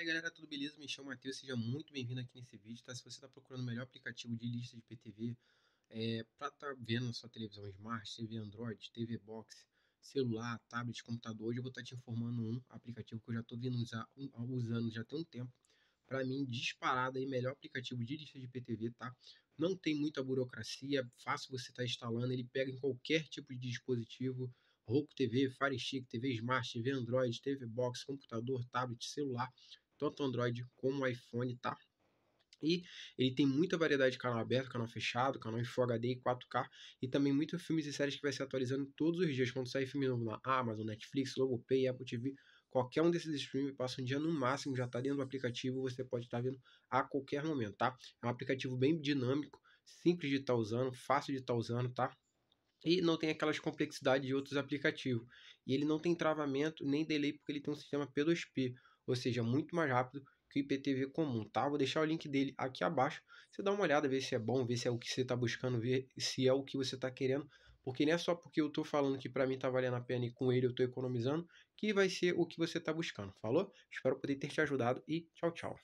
aí galera, tudo beleza? Me chamo Matheus, seja muito bem-vindo aqui nesse vídeo, tá? Se você está procurando o melhor aplicativo de lista de PTV é, para tá vendo na sua televisão Smart, TV Android, TV Box, celular, tablet, computador, hoje eu vou estar tá te informando um aplicativo que eu já estou vindo usar, usando já tem um tempo. Para mim, disparado aí, melhor aplicativo de lista de PTV, tá? Não tem muita burocracia, é fácil você estar tá instalando, ele pega em qualquer tipo de dispositivo, Roku TV, Fire Stick, TV Smart, TV Android, TV Box, computador, tablet, celular tanto Android como iPhone, tá? E ele tem muita variedade de canal aberto, canal fechado, canal em Full HD e 4K, e também muitos filmes e séries que vai se atualizando todos os dias, quando sair filme novo na Amazon, Netflix, Globopay, Apple TV, qualquer um desses streams passa um dia no máximo, já está dentro do aplicativo, você pode estar tá vendo a qualquer momento, tá? É um aplicativo bem dinâmico, simples de estar tá usando, fácil de estar tá usando, tá? E não tem aquelas complexidades de outros aplicativos. E ele não tem travamento nem delay porque ele tem um sistema P2P, ou seja, muito mais rápido que o IPTV comum, tá? Vou deixar o link dele aqui abaixo. Você dá uma olhada, ver se é bom, ver se é o que você está buscando, ver se é o que você está querendo, porque não é só porque eu estou falando que para mim está valendo a pena e com ele eu estou economizando, que vai ser o que você está buscando, falou? Espero poder ter te ajudado e tchau, tchau.